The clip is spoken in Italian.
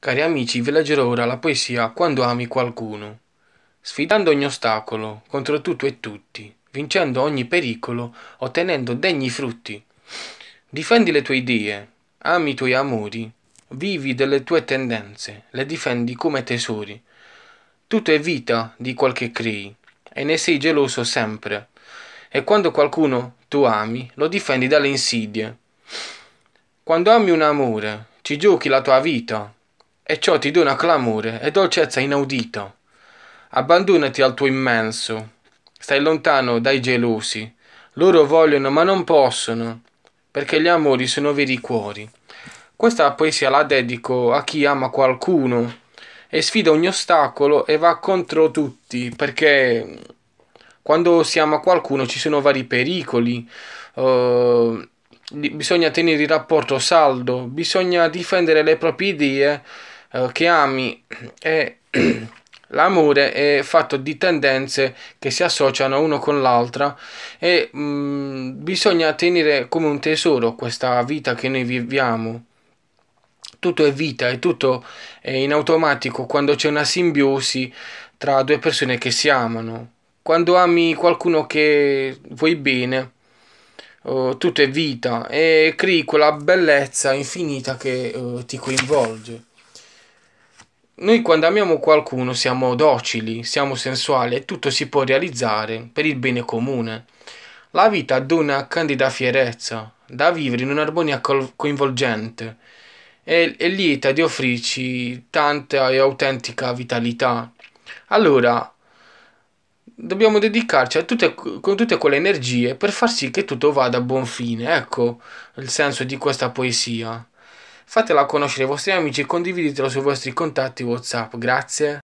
Cari amici, vi leggerò ora la poesia Quando ami qualcuno. Sfidando ogni ostacolo, contro tutto e tutti, vincendo ogni pericolo, ottenendo degni frutti. Difendi le tue idee, ami i tuoi amori, vivi delle tue tendenze, le difendi come tesori. Tutto è vita di quel che crei, e ne sei geloso sempre. E quando qualcuno tu ami, lo difendi dalle insidie. Quando ami un amore, ci giochi la tua vita, e ciò ti dona clamore e dolcezza inaudita. Abbandonati al tuo immenso. Stai lontano dai gelosi. Loro vogliono ma non possono, perché gli amori sono veri cuori. Questa poesia la dedico a chi ama qualcuno e sfida ogni ostacolo e va contro tutti, perché quando si ama qualcuno ci sono vari pericoli, eh, bisogna tenere il rapporto saldo, bisogna difendere le proprie idee eh, che ami e l'amore è fatto di tendenze che si associano uno con l'altra e mh, mm, bisogna tenere come un tesoro questa vita che noi viviamo tutto è vita, e tutto è in automatico quando c'è una simbiosi tra due persone che si amano. Quando ami qualcuno che vuoi bene, uh, tutto è vita e crei quella bellezza infinita che uh, ti coinvolge. Noi quando amiamo qualcuno siamo docili, siamo sensuali e tutto si può realizzare per il bene comune. La vita ha una candida fierezza, da vivere in un'armonia coinvolgente e, e lieta di offrirci tanta e autentica vitalità. Allora, dobbiamo dedicarci a tutte, con tutte quelle energie per far sì che tutto vada a buon fine. Ecco il senso di questa poesia. Fatela conoscere ai vostri amici e condividetela sui vostri contatti WhatsApp. Grazie.